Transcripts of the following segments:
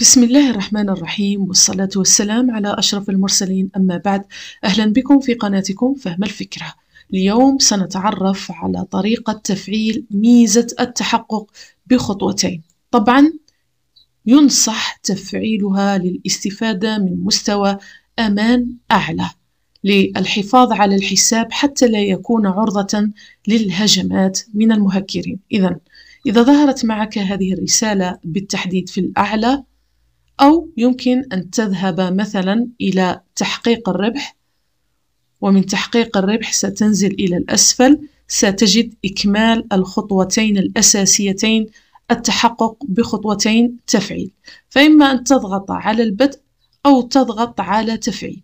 بسم الله الرحمن الرحيم والصلاة والسلام على أشرف المرسلين أما بعد أهلا بكم في قناتكم فهم الفكرة اليوم سنتعرف على طريقة تفعيل ميزة التحقق بخطوتين طبعا ينصح تفعيلها للاستفادة من مستوى أمان أعلى للحفاظ على الحساب حتى لا يكون عرضة للهجمات من المهكرين إذا إذا ظهرت معك هذه الرسالة بالتحديد في الأعلى أو يمكن أن تذهب مثلا إلى تحقيق الربح ومن تحقيق الربح ستنزل إلى الأسفل ستجد إكمال الخطوتين الأساسيتين التحقق بخطوتين تفعيل فإما أن تضغط على البدء أو تضغط على تفعيل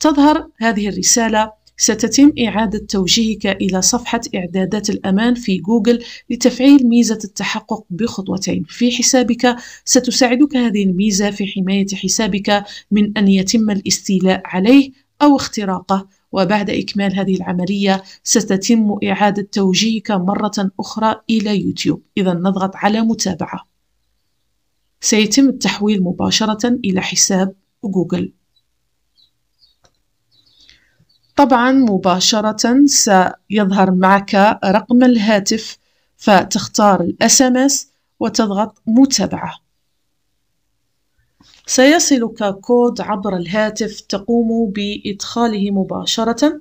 تظهر هذه الرسالة ستتم إعادة توجيهك إلى صفحة إعدادات الأمان في جوجل لتفعيل ميزة التحقق بخطوتين في حسابك ستساعدك هذه الميزة في حماية حسابك من أن يتم الاستيلاء عليه أو اختراقه وبعد إكمال هذه العملية ستتم إعادة توجيهك مرة أخرى إلى يوتيوب إذا نضغط على متابعة سيتم التحويل مباشرة إلى حساب جوجل طبعا مباشرة سيظهر معك رقم الهاتف فتختار الاس ام اس وتضغط متابعة سيصلك كود عبر الهاتف تقوم بإدخاله مباشرة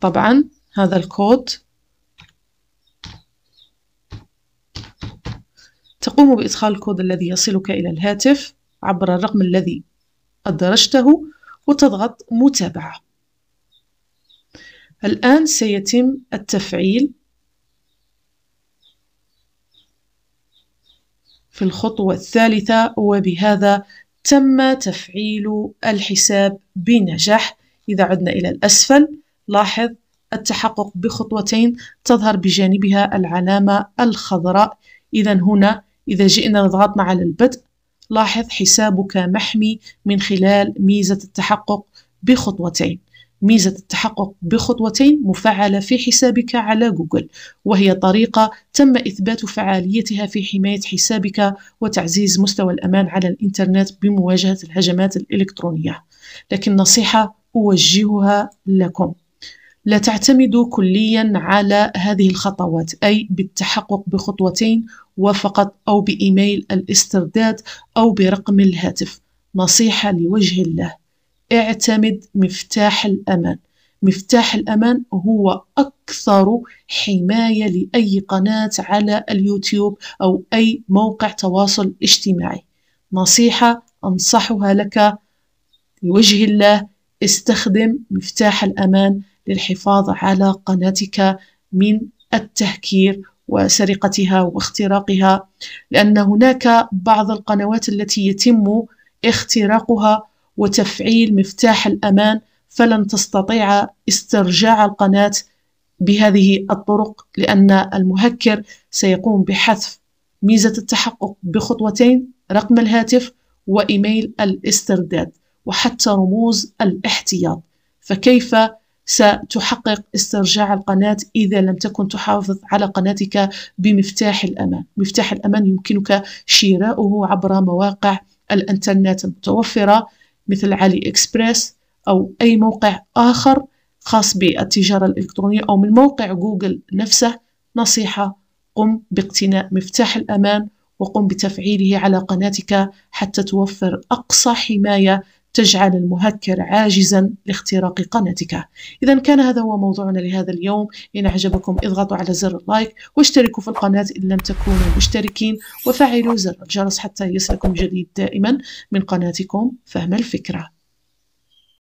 طبعا هذا الكود تقوم بإدخال الكود الذي يصلك إلى الهاتف عبر الرقم الذي أدرجته وتضغط متابعة الآن سيتم التفعيل في الخطوة الثالثة وبهذا تم تفعيل الحساب بنجاح إذا عدنا إلى الأسفل لاحظ التحقق بخطوتين تظهر بجانبها العلامة الخضراء إذا هنا إذا جئنا ضغطنا على البدء لاحظ حسابك محمي من خلال ميزة التحقق بخطوتين ميزة التحقق بخطوتين مفعلة في حسابك على جوجل وهي طريقة تم إثبات فعاليتها في حماية حسابك وتعزيز مستوى الأمان على الإنترنت بمواجهة الهجمات الإلكترونية لكن نصيحة أوجهها لكم لا تعتمد كليا على هذه الخطوات أي بالتحقق بخطوتين وفقط أو بإيميل الاسترداد أو برقم الهاتف نصيحة لوجه الله اعتمد مفتاح الأمان مفتاح الأمان هو أكثر حماية لأي قناة على اليوتيوب أو أي موقع تواصل اجتماعي نصيحة أنصحها لك لوجه الله استخدم مفتاح الأمان للحفاظ على قناتك من التهكير وسرقتها واختراقها لأن هناك بعض القنوات التي يتم اختراقها وتفعيل مفتاح الأمان فلن تستطيع استرجاع القناة بهذه الطرق لأن المهكر سيقوم بحذف ميزة التحقق بخطوتين رقم الهاتف وإيميل الاسترداد وحتى رموز الاحتياط فكيف ستحقق استرجاع القناة إذا لم تكن تحافظ على قناتك بمفتاح الأمان مفتاح الأمان يمكنك شراؤه عبر مواقع الإنترنت المتوفرة مثل علي إكسبرس أو أي موقع آخر خاص بالتجارة الإلكترونية أو من موقع جوجل نفسه نصيحة قم باقتناء مفتاح الأمان وقم بتفعيله على قناتك حتى توفر أقصى حماية تجعل المهكر عاجزا لاختراق قناتك إذا كان هذا هو موضوعنا لهذا اليوم إن أعجبكم اضغطوا على زر اللايك واشتركوا في القناة إن لم تكونوا مشتركين وفعلوا زر الجرس حتى يصلكم جديد دائما من قناتكم فهم الفكرة